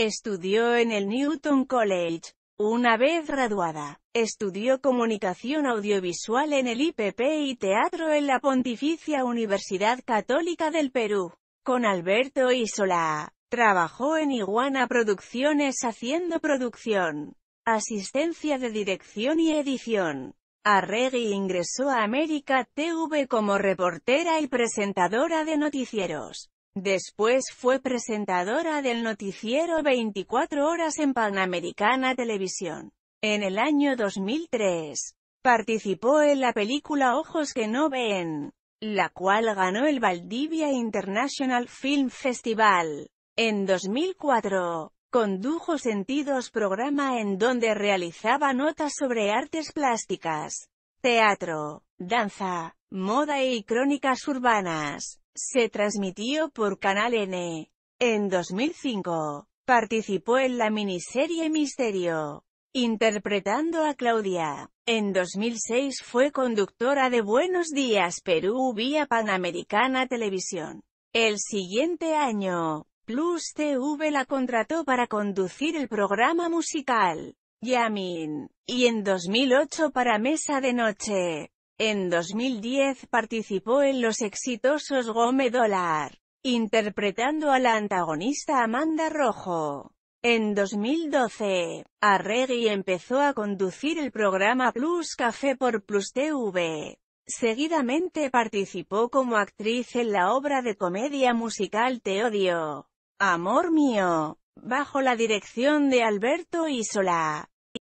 Estudió en el Newton College. Una vez graduada, estudió comunicación audiovisual en el IPP y teatro en la Pontificia Universidad Católica del Perú. Con Alberto Isola, trabajó en Iguana Producciones haciendo producción, asistencia de dirección y edición. Arregui ingresó a América TV como reportera y presentadora de noticieros. Después fue presentadora del noticiero 24 horas en Panamericana Televisión. En el año 2003, participó en la película Ojos que no ven, la cual ganó el Valdivia International Film Festival. En 2004, condujo Sentidos programa en donde realizaba notas sobre artes plásticas, teatro, danza, moda y crónicas urbanas. Se transmitió por Canal N. En 2005, participó en la miniserie Misterio, interpretando a Claudia. En 2006 fue conductora de Buenos Días Perú vía Panamericana Televisión. El siguiente año, Plus TV la contrató para conducir el programa musical, Yamin, y en 2008 para Mesa de Noche. En 2010 participó en los exitosos Gómez Dólar, interpretando a la antagonista Amanda Rojo. En 2012, Arregui empezó a conducir el programa Plus Café por Plus TV. Seguidamente participó como actriz en la obra de comedia musical Te odio, amor mío, bajo la dirección de Alberto Isola.